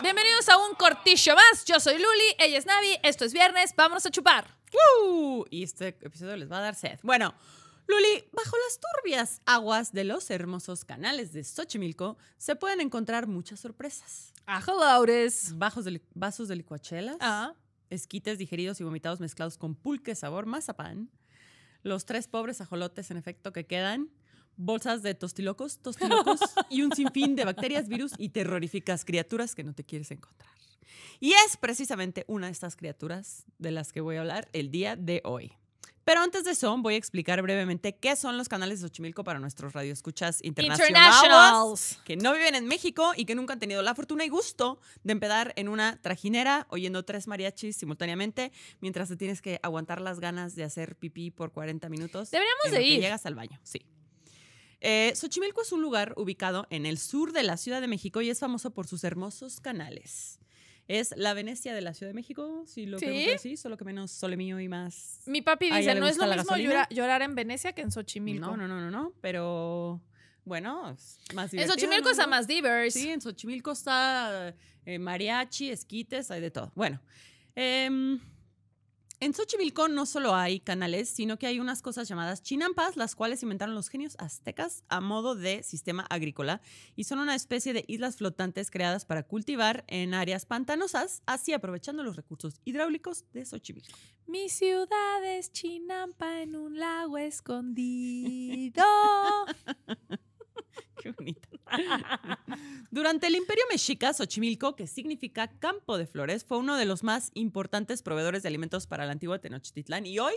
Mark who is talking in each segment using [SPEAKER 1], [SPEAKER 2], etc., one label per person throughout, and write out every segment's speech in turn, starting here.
[SPEAKER 1] bienvenidos a un cortillo más. Yo soy Luli, ella es Navi, esto es viernes, Vamos a chupar.
[SPEAKER 2] Y este episodio les va a dar sed. Bueno,
[SPEAKER 1] Luli, bajo las
[SPEAKER 2] turbias aguas de los hermosos canales de Xochimilco se pueden encontrar muchas sorpresas. Ajolaures, Bajos vasos de licuachelas. Ah. Esquites digeridos y vomitados mezclados con pulque sabor mazapán. Los tres pobres ajolotes, en efecto, que quedan bolsas de tostilocos, tostilocos y un sinfín de bacterias, virus y terroríficas criaturas que no te quieres encontrar. Y es precisamente una de estas criaturas de las que voy a hablar el día de hoy. Pero antes de eso, voy a explicar brevemente qué son los canales de Xochimilco para nuestros radioescuchas internacionales que no viven en México y que nunca han tenido la fortuna y gusto de empedar en una trajinera oyendo tres mariachis simultáneamente mientras te tienes que aguantar las ganas de hacer pipí por 40 minutos. Deberíamos de ir. Que llegas al baño, sí. Eh, Xochimilco es un lugar ubicado en el sur de la Ciudad de México y es famoso por sus hermosos canales. Es la Venecia de la Ciudad de México, si lo ¿Sí? así, solo que menos sole mío y más.
[SPEAKER 1] Mi papi dice, no es lo mismo llorar, en Venecia que en Xochimilco. No, no, no, no, no,
[SPEAKER 2] pero bueno, más divertido. En Xochimilco está más
[SPEAKER 1] diverse. Sí, en Xochimilco
[SPEAKER 2] está eh, mariachi, esquites, hay de todo. Bueno, eh, en Xochimilco no solo hay canales, sino que hay unas cosas llamadas chinampas, las cuales inventaron los genios aztecas a modo de sistema agrícola y son una especie de islas flotantes creadas para cultivar en áreas pantanosas, así aprovechando los recursos hidráulicos de Xochimilco.
[SPEAKER 1] Mi ciudad es chinampa en un lago escondido. Durante el Imperio
[SPEAKER 2] Mexica, Xochimilco, que significa campo de flores, fue uno de los más importantes proveedores de alimentos para la antigua Tenochtitlán y hoy,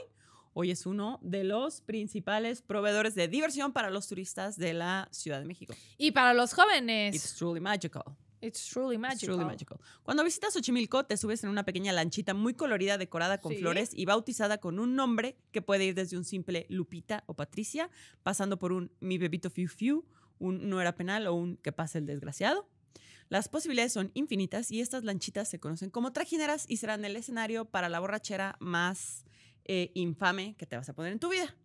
[SPEAKER 2] hoy es uno de los principales proveedores de diversión para los turistas de la Ciudad de México.
[SPEAKER 1] Y para los jóvenes. It's
[SPEAKER 2] truly magical.
[SPEAKER 1] It's truly magical.
[SPEAKER 2] Cuando visitas Xochimilco, te subes en una pequeña lanchita muy colorida, decorada con flores y bautizada con un nombre que puede ir desde un simple Lupita o Patricia, pasando por un Mi Bebito Fiu Fiu, un no era penal o un que pase el desgraciado. Las posibilidades son infinitas y estas lanchitas se conocen como trajineras y serán el escenario para la borrachera más eh, infame que te vas a poner en tu vida.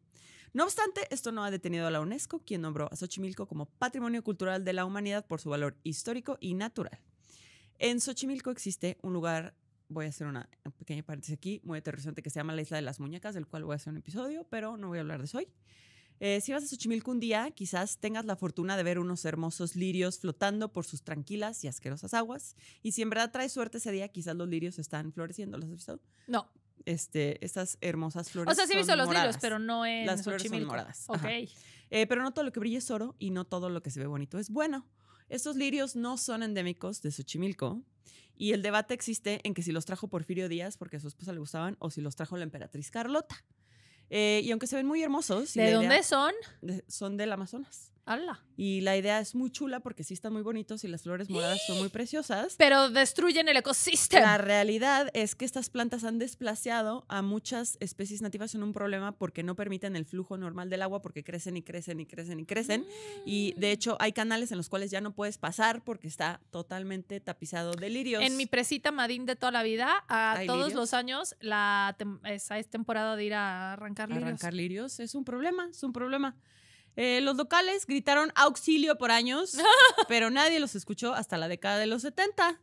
[SPEAKER 2] No obstante, esto no ha detenido a la UNESCO, quien nombró a Xochimilco como Patrimonio Cultural de la Humanidad por su valor histórico y natural. En Xochimilco existe un lugar, voy a hacer una pequeña paréntesis aquí, muy aterrizante, que se llama la Isla de las Muñecas, del cual voy a hacer un episodio, pero no voy a hablar de eso hoy. Eh, si vas a Xochimilco un día, quizás tengas la fortuna de ver unos hermosos lirios flotando por sus tranquilas y asquerosas aguas. Y si en verdad traes suerte ese día, quizás los lirios están floreciendo. ¿Los has visto? No. Este, estas hermosas flores. O sea, sí he visto los lirios, pero no en Las flores son moradas. Ok. Eh, pero no todo lo que brilla es oro y no todo lo que se ve bonito es bueno. Estos lirios no son endémicos de Xochimilco y el debate existe en que si los trajo Porfirio Díaz porque a su esposa le gustaban o si los trajo la emperatriz Carlota. Eh, y aunque se ven muy hermosos. ¿De dónde son? son del Amazonas. Y la idea es muy chula porque sí están muy bonitos y las flores moradas son muy preciosas. Pero destruyen el ecosistema. La realidad es que estas plantas han desplazado a muchas especies nativas en un problema porque no permiten el flujo normal del agua porque crecen y crecen y crecen y crecen. Y de hecho hay canales en los cuales ya no puedes pasar porque está totalmente tapizado de lirios. En mi
[SPEAKER 1] presita Madín de toda la vida, a todos los años, la esa es temporada de ir a arrancar lirios. Arrancar
[SPEAKER 2] lirios es un problema, es un problema. Eh, los locales gritaron auxilio por años, pero nadie los escuchó hasta la década de los 70.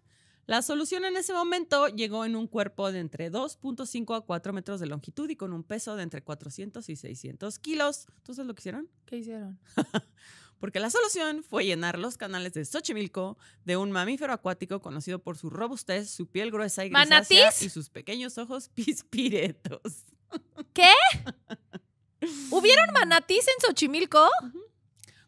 [SPEAKER 2] La solución en ese momento llegó en un cuerpo de entre 2.5 a 4 metros de longitud y con un peso de entre 400 y 600 kilos. ¿Entonces lo que hicieron?
[SPEAKER 1] ¿Qué hicieron?
[SPEAKER 2] Porque la solución fue llenar los canales de Xochimilco de un mamífero acuático conocido por su robustez, su piel gruesa y grisácea y sus pequeños ojos pispiretos.
[SPEAKER 1] ¿Qué? ¿Hubieron manatís en Xochimilco?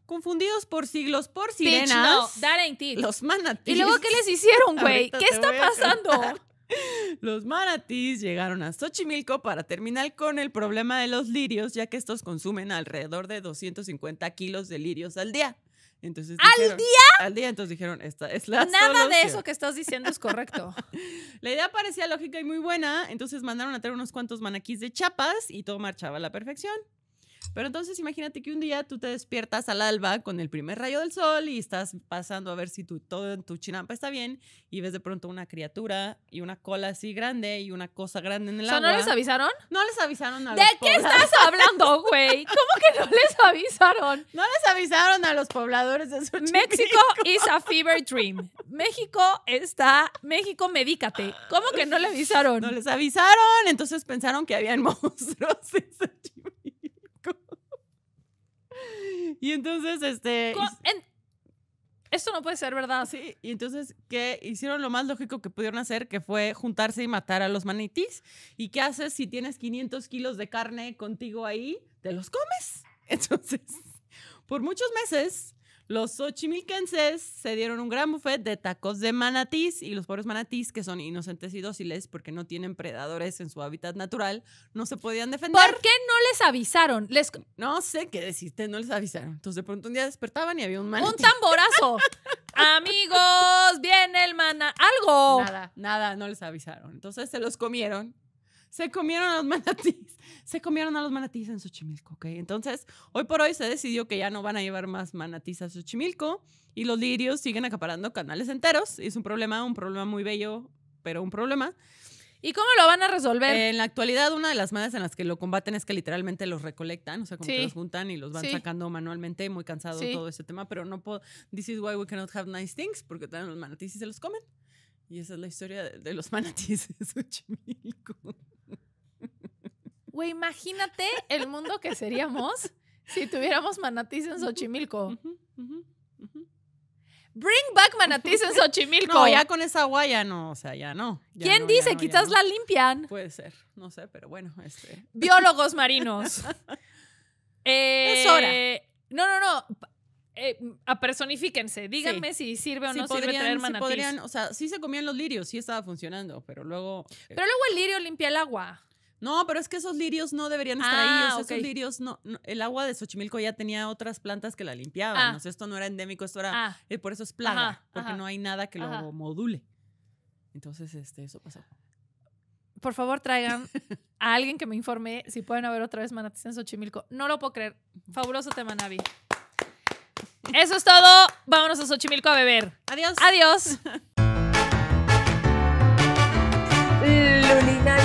[SPEAKER 1] Confundidos por siglos por sirenas. Bitch, no, Los manatís. ¿Y luego qué les hicieron, güey? ¿Qué está pasando?
[SPEAKER 2] Los manatís llegaron a Xochimilco para terminar con el problema de los lirios, ya que estos consumen alrededor de 250 kilos de lirios al día. Entonces ¿Al día? Al día, entonces dijeron, esta es la Nada de eso que estás diciendo es correcto. la idea parecía lógica y muy buena, entonces mandaron a traer unos cuantos manaquís de chapas y todo marchaba a la perfección. Pero entonces imagínate que un día tú te despiertas al alba con el primer rayo del sol y estás pasando a ver si tu, todo en tu chinampa está bien y ves de pronto una criatura y una cola así grande y una cosa grande en el agua. ¿No les avisaron? No les avisaron a ¿De qué estás hablando, güey? ¿Cómo que no
[SPEAKER 1] les avisaron? No les avisaron a los pobladores de Xochimilco. México is a fever dream. México está... México, medícate. ¿Cómo que no le avisaron? No les avisaron. Entonces
[SPEAKER 2] pensaron que habían monstruos Y entonces, este... Esto no puede ser verdad. Sí, y entonces qué hicieron lo más lógico que pudieron hacer, que fue juntarse y matar a los manitís. ¿Y qué haces si tienes 500 kilos de carne contigo ahí? Te los comes. Entonces, por muchos meses los xochimilquenses se dieron un gran buffet de tacos de manatís y los pobres manatís, que son inocentes y dóciles porque no tienen predadores en su hábitat natural, no se podían defender. ¿Por qué no les avisaron? No sé qué decirte, no les avisaron. Entonces de pronto un día despertaban y había un manatí. ¡Un tamborazo!
[SPEAKER 1] Amigos, viene el maná. Algo. Nada,
[SPEAKER 2] nada, no les avisaron. Entonces se los comieron se comieron a los manatíes. Se comieron a los manatíes en Xochimilco, ¿ok? Entonces, hoy por hoy se decidió que ya no van a llevar más manatíes a Xochimilco y los lirios siguen acaparando canales enteros. Es un problema, un problema muy bello, pero un problema. ¿Y cómo lo van a
[SPEAKER 1] resolver? en la
[SPEAKER 2] actualidad, una de las maneras en las que lo combaten es que literalmente los recolectan, o sea, como que los juntan y los van sacando manualmente, muy cansado todo ese tema, pero no puedo. This is why we cannot have nice things, porque también los manatíes se los comen. Y esa es la historia de, los manatíes en Xochimilco.
[SPEAKER 1] Güey, imagínate el mundo que seríamos si tuviéramos manatís en Xochimilco. Bring back manatís en Xochimilco. No, ya con
[SPEAKER 2] esa agua ya no, o sea, ya no. ¿Quién dice? Quizás la
[SPEAKER 1] limpian. Puede ser, no sé, pero bueno. Este. Biólogos marinos. Eh, es hora. No, no, no. Eh, a apersonifíquense, díganme si sirve o no podrían, sirve traer manatís. Sí o
[SPEAKER 2] sea, sí se comían los lirios, sí estaba funcionando, pero luego... Eh, pero luego
[SPEAKER 1] el lirio limpia el agua. No, pero es que esos
[SPEAKER 2] lirios no deberían estar ahí. Ah, esos lirios no, El agua de Xochimilco ya tenía otras plantas que la limpiaban. Ah. esto no era endémico, esto era. Ah. Eh, por eso es plaga, porque no hay nada que lo module. Entonces, este, eso pasó.
[SPEAKER 1] Por favor, traigan a alguien que me informe si pueden haber otra vez manatis en Xochimilco. No lo puedo creer. Fabuloso tema, Navi. Eso es todo. Vámonos a Xochimilco a beber. Adiós. Adiós.